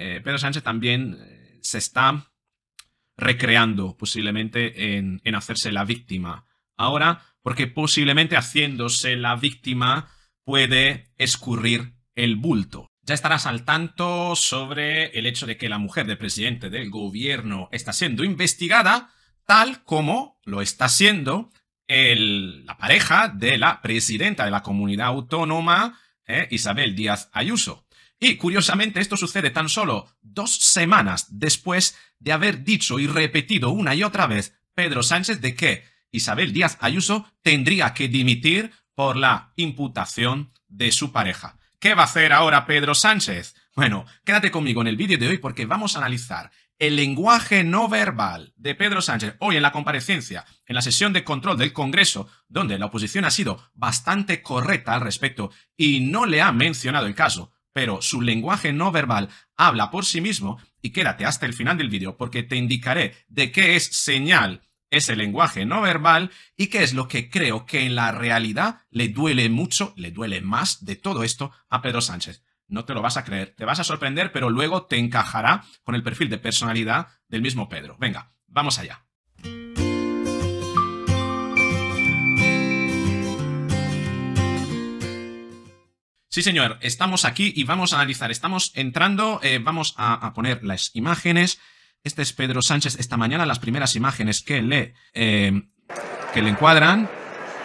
Eh, Pedro Sánchez también eh, se está recreando posiblemente en, hacerse la víctima. Ahora, porque posiblemente haciéndose la víctima puede escurrir el bulto. Ya estarás al tanto sobre el hecho de que la mujer del presidente del gobierno está siendo investigada, tal como lo está siendo la pareja de la presidenta de la comunidad autónoma, eh, Isabel Díaz Ayuso. Y curiosamente esto sucede tan solo dos semanas después de haber dicho y repetido una y otra vez Pedro Sánchez de que Isabel Díaz Ayuso tendría que dimitir por la imputación de su pareja. ¿Qué va a hacer ahora Pedro Sánchez? Bueno, quédate conmigo en el vídeo de hoy porque vamos a analizar el lenguaje no verbal de Pedro Sánchez hoy en la comparecencia, en la sesión de control del Congreso, donde la oposición ha sido bastante correcta al respecto y no le ha mencionado el caso pero su lenguaje no verbal habla por sí mismo y quédate hasta el final del vídeo porque te indicaré de qué es señal ese lenguaje no verbal y qué es lo que creo que en la realidad le duele mucho, le duele más de todo esto a Pedro Sánchez. No te lo vas a creer, te vas a sorprender, pero luego te encajará con el perfil de personalidad del mismo Pedro. Venga, vamos allá. Sí, señor, estamos aquí y vamos a analizar. Estamos entrando, eh, vamos a, poner las imágenes. Este es Pedro Sánchez esta mañana, las primeras imágenes que le, eh, que le encuadran.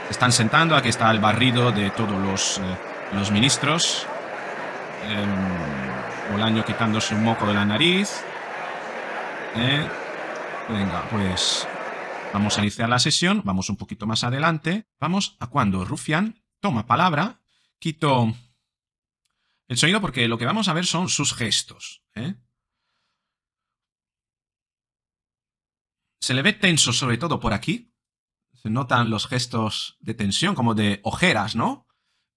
están sentando, aquí está el barrido de todos los, eh, los ministros. Bolaño em, quitándose un moco de la nariz. Venga, pues vamos a iniciar la sesión, vamos un poquito más adelante. Vamos a cuando Rufián toma palabra, quito el sonido porque lo que vamos a ver son sus gestos. ¿eh? Se le ve tenso sobre todo por aquí. Se notan los gestos de tensión, como de ojeras, ¿no?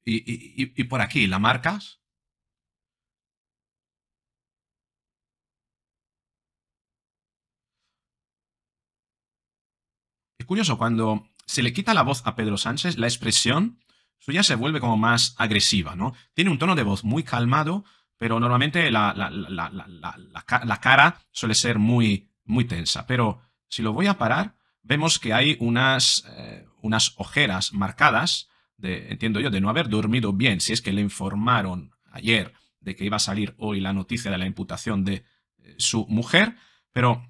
Y, y por aquí, las marcas. Es curioso, cuando se le quita la voz a Pedro Sánchez, la expresión suya se vuelve como más agresiva, ¿no? Tiene un tono de voz muy calmado, pero normalmente la, cara suele ser muy, muy tensa. Pero si lo voy a parar, vemos que hay unas, eh, unas ojeras marcadas, de, entiendo yo, de no haber dormido bien, si es que le informaron ayer de que iba a salir hoy la noticia de la imputación de eh, su mujer, pero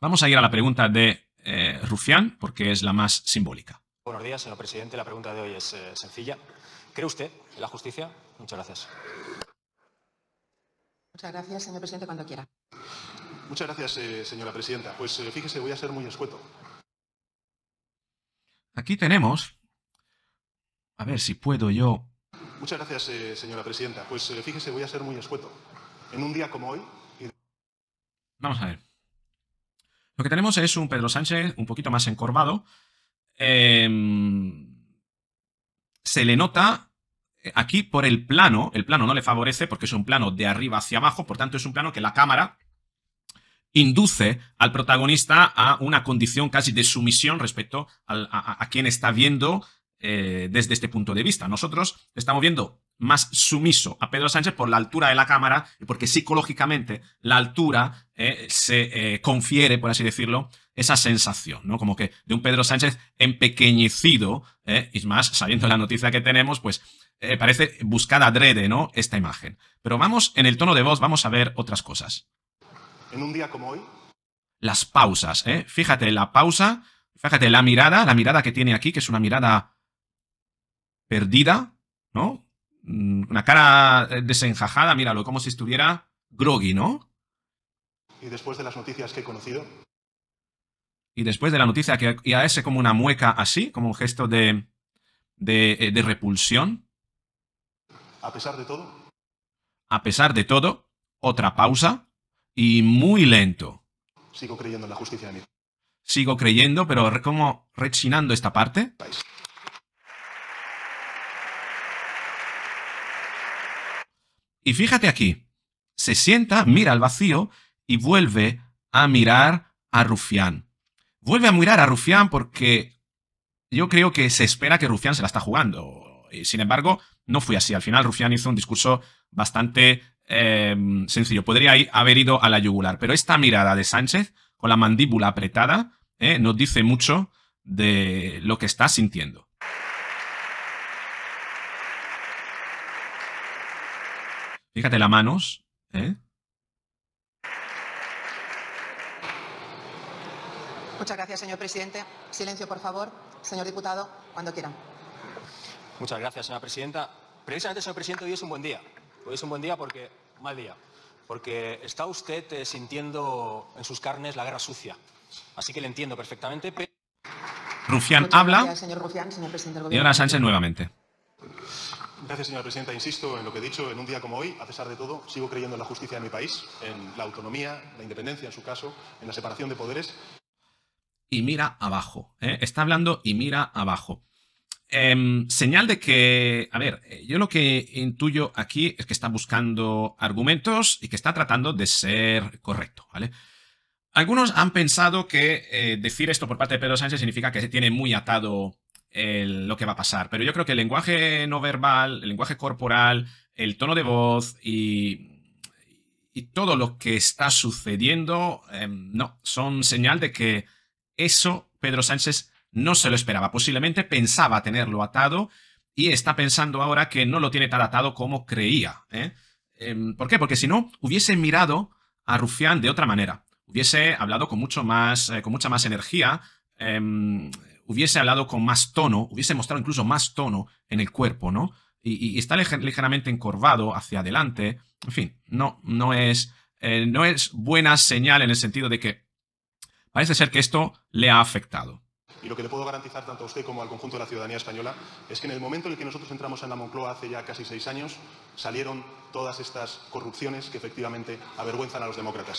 vamos a ir a la pregunta de eh, Rufián, porque es la más simbólica. Buenos días, señor presidente. La pregunta de hoy es eh, sencilla. ¿Cree usted en la justicia? Muchas gracias. Muchas gracias, señor presidente, cuando quiera. Muchas gracias, eh, señora presidenta. Pues eh, fíjese, voy a ser muy escueto. Aquí tenemos. A ver si puedo yo. Muchas gracias, señora presidenta. Pues fíjese, voy a ser muy escueto. En un día como hoy. Vamos a ver. Lo que tenemos es un Pedro Sánchez un poquito más encorvado, Em, se le nota eh, aquí por el plano. El plano no le favorece porque es un plano de arriba hacia abajo, por tanto es un plano que la cámara induce al protagonista a una condición casi de sumisión respecto a, quien está viendo eh, desde este punto de vista. Nosotros estamos viendo más sumiso a Pedro Sánchez por la altura de la Cámara y porque psicológicamente la altura eh, se eh, confiere, por así decirlo, esa sensación, ¿no? Como que de un Pedro Sánchez empequeñecido, y más, sabiendo la noticia que tenemos, pues parece buscada adrede, ¿no? Esta imagen. Pero vamos, en el tono de voz, vamos a ver otras cosas. En un día como hoy. Las pausas, ¿eh? Fíjate, la pausa, fíjate, la mirada, la mirada que tiene aquí, que es una mirada perdida, ¿no? Mm, una cara eh, desenjajada, míralo, como si estuviera groggy, ¿no? Y después de las noticias que he conocido. Y después de la noticia que y a ese como una mueca así, como un gesto de, de, eh, repulsión. A pesar de todo. A pesar de todo, otra pausa y muy lento. Sigo creyendo en la justicia de mí. Sigo creyendo, pero como rechinando esta parte. Y fíjate aquí, se sienta, mira al vacío y vuelve a mirar a Rufián. Vuelve a mirar a Rufián porque yo creo que se espera que Rufián se la está jugando. Y sin embargo, no fue así. Al final, Rufián hizo un discurso bastante em, sencillo. Podría haber ido a la yugular. Pero esta mirada de Sánchez, con la mandíbula apretada, eh, nos dice mucho de lo que está sintiendo. Fíjate las manos, ¿eh? Muchas gracias, señor presidente. Silencio, por favor. Señor diputado, cuando quieran. Muchas gracias, señora presidenta. Precisamente, señor presidente, hoy es un buen día. Hoy es un buen día porque... mal día. Porque está usted eh, sintiendo en sus carnes la guerra sucia. Así que le entiendo perfectamente, Rufián habla. Sánchez nuevamente. Gracias, señora presidenta. Insisto en lo que he dicho. En un día como hoy, a pesar de todo, sigo creyendo en la justicia de mi país, en la autonomía, la independencia, en su caso, en la separación de poderes. Y mira abajo. ¿eh? Está hablando y mira abajo. Em, señal de que, a ver, eh, yo lo que intuyo aquí es que está buscando argumentos y que está tratando de ser correcto, ¿vale? Algunos han pensado que eh, decir esto por parte de Pedro Sánchez significa que se tiene muy atado lo que va a pasar. Pero yo creo que el lenguaje no verbal, el lenguaje corporal, el tono de voz y, todo lo que está sucediendo, em, no, son señal de que eso Pedro Sánchez no se lo esperaba. Posiblemente pensaba tenerlo atado y está pensando ahora que no lo tiene tan atado como creía. ¿eh? Em, ¿Por qué? Porque si no, hubiese mirado a Rufián de otra manera. Hubiese hablado con, mucho más, eh, con mucha más energía, em, hubiese hablado con más tono, hubiese mostrado incluso más tono en el cuerpo, ¿no? Y, está ligeramente encorvado hacia adelante. En fin, no, no, es, eh, no es buena señal en el sentido de que parece ser que esto le ha afectado. Y lo que le puedo garantizar tanto a usted como al conjunto de la ciudadanía española es que en el momento en el que nosotros entramos en la Moncloa hace ya casi seis años, salieron todas estas corrupciones que efectivamente avergüenzan a los demócratas.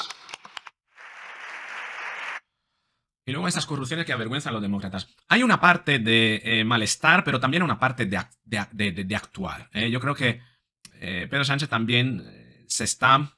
Y luego estas corrupciones que avergüenzan a los demócratas. Hay una parte de eh, malestar, pero también una parte de, actuar. ¿eh? Yo creo que eh, Pedro Sánchez también se está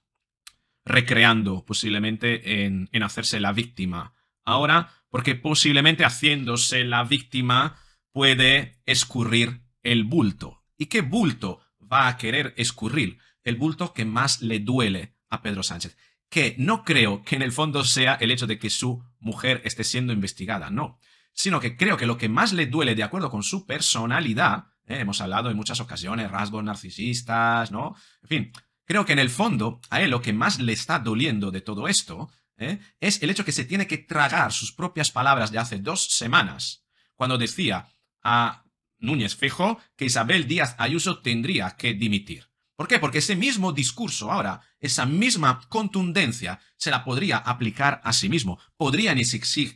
recreando posiblemente en, hacerse la víctima. Ahora, porque posiblemente haciéndose la víctima puede escurrir el bulto. ¿Y qué bulto va a querer escurrir? El bulto que más le duele a Pedro Sánchez. Que no creo que en el fondo sea el hecho de que su mujer esté siendo investigada, no. Sino que creo que lo que más le duele, de acuerdo con su personalidad, eh, hemos hablado en muchas ocasiones, rasgos narcisistas, ¿no? En fin, creo que en el fondo a él lo que más le está doliendo de todo esto eh, es el hecho que se tiene que tragar sus propias palabras de hace dos semanas, cuando decía a Núñez Fejo que Isabel Díaz Ayuso tendría que dimitir. ¿Por qué? Porque ese mismo discurso ahora, esa misma contundencia, se la podría aplicar a sí mismo, Podría podrían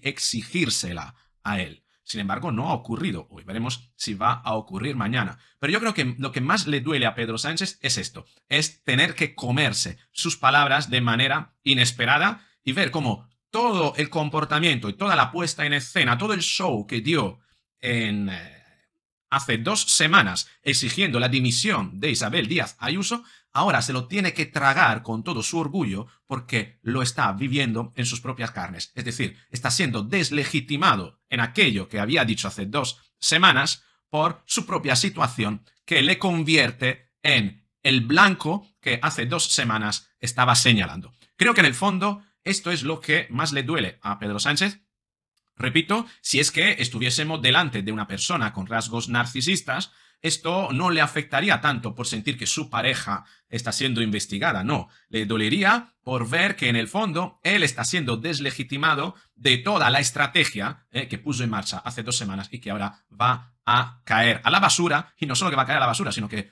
exigírsela a él. Sin embargo, no ha ocurrido. Hoy veremos si va a ocurrir mañana. Pero yo creo que lo que más le duele a Pedro Sánchez es esto, es tener que comerse sus palabras de manera inesperada y ver cómo todo el comportamiento y toda la puesta en escena, todo el show que dio en, eh, hace dos semanas exigiendo la dimisión de Isabel Díaz Ayuso, ahora se lo tiene que tragar con todo su orgullo porque lo está viviendo en sus propias carnes. Es decir, está siendo deslegitimado en aquello que había dicho hace dos semanas por su propia situación que le convierte en el blanco que hace dos semanas estaba señalando. Creo que en el fondo esto es lo que más le duele a Pedro Sánchez Repito, si es que estuviésemos delante de una persona con rasgos narcisistas, esto no le afectaría tanto por sentir que su pareja está siendo investigada, no, le dolería por ver que en el fondo él está siendo deslegitimado de toda la estrategia eh, que puso en marcha hace dos semanas y que ahora va a caer a la basura, y no solo que va a caer a la basura, sino que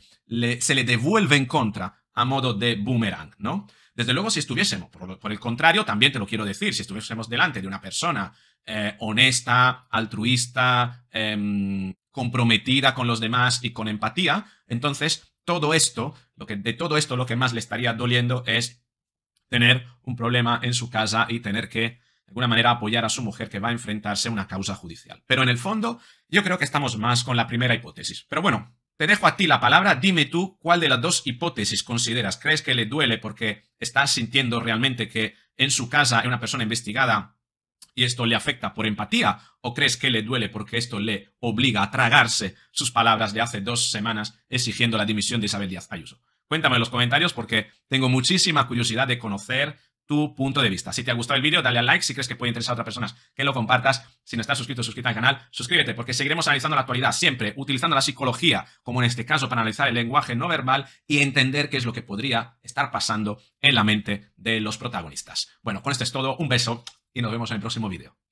se le devuelve en contra a modo de boomerang, ¿no? Desde luego, si estuviésemos, por, el contrario, también te lo quiero decir, si estuviésemos delante de una persona eh, honesta, altruista, em, comprometida con los demás y con empatía, entonces todo esto, lo que, de todo esto lo que más le estaría doliendo es tener un problema en su casa y tener que de alguna manera apoyar a su mujer que va a enfrentarse a una causa judicial. Pero en el fondo, yo creo que estamos más con la primera hipótesis. Pero bueno, te dejo a ti la palabra, dime tú cuál de las dos hipótesis consideras. ¿Crees que le duele porque está sintiendo realmente que en su casa hay una persona investigada y esto le afecta por empatía? ¿O crees que le duele porque esto le obliga a tragarse sus palabras de hace dos semanas exigiendo la dimisión de Isabel Díaz Ayuso? Cuéntame en los comentarios porque tengo muchísima curiosidad de conocer tu punto de vista. Si te ha gustado el vídeo, dale a like. Si crees que puede interesar a otras personas, que lo compartas. Si no estás suscrito, suscríbete al canal, suscríbete, porque seguiremos analizando la actualidad siempre, utilizando la psicología, como en este caso, para analizar el lenguaje no verbal y entender qué es lo que podría estar pasando en la mente de los protagonistas. Bueno, con esto es todo. Un beso y nos vemos en el próximo vídeo.